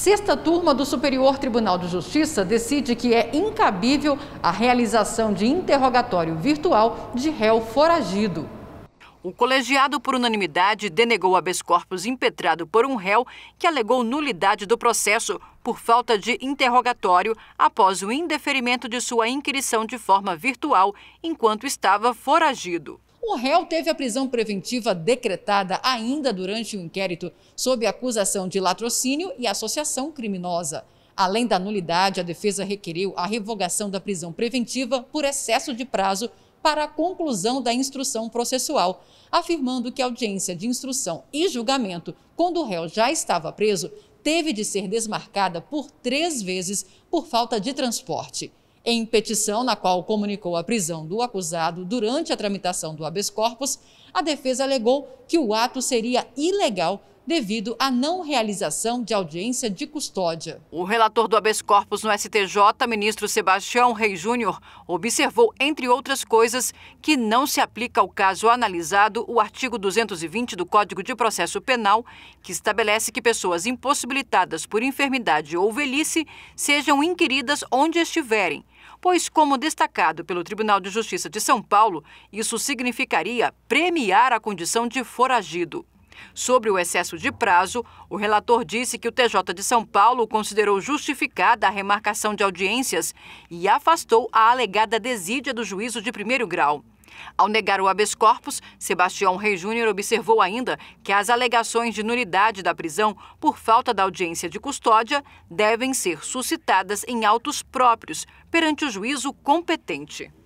Sexta turma do Superior Tribunal de Justiça decide que é incabível a realização de interrogatório virtual de réu foragido. O colegiado, por unanimidade, denegou o habeas corpus impetrado por um réu que alegou nulidade do processo por falta de interrogatório após o indeferimento de sua inquirição de forma virtual enquanto estava foragido. O réu teve a prisão preventiva decretada ainda durante o inquérito sob acusação de latrocínio e associação criminosa. Além da nulidade, a defesa requereu a revogação da prisão preventiva por excesso de prazo para a conclusão da instrução processual, afirmando que a audiência de instrução e julgamento, quando o réu já estava preso, teve de ser desmarcada por três vezes por falta de transporte. Em petição, na qual comunicou a prisão do acusado durante a tramitação do habeas corpus, a defesa alegou que o ato seria ilegal devido à não realização de audiência de custódia. O relator do habeas corpus no STJ, ministro Sebastião Rei Júnior, observou, entre outras coisas, que não se aplica ao caso analisado o artigo 220 do Código de Processo Penal, que estabelece que pessoas impossibilitadas por enfermidade ou velhice sejam inquiridas onde estiverem pois, como destacado pelo Tribunal de Justiça de São Paulo, isso significaria premiar a condição de foragido. Sobre o excesso de prazo, o relator disse que o TJ de São Paulo considerou justificada a remarcação de audiências e afastou a alegada desídia do juízo de primeiro grau. Ao negar o habeas corpus, Sebastião Rei Júnior observou ainda que as alegações de nulidade da prisão por falta da audiência de custódia devem ser suscitadas em autos próprios perante o juízo competente.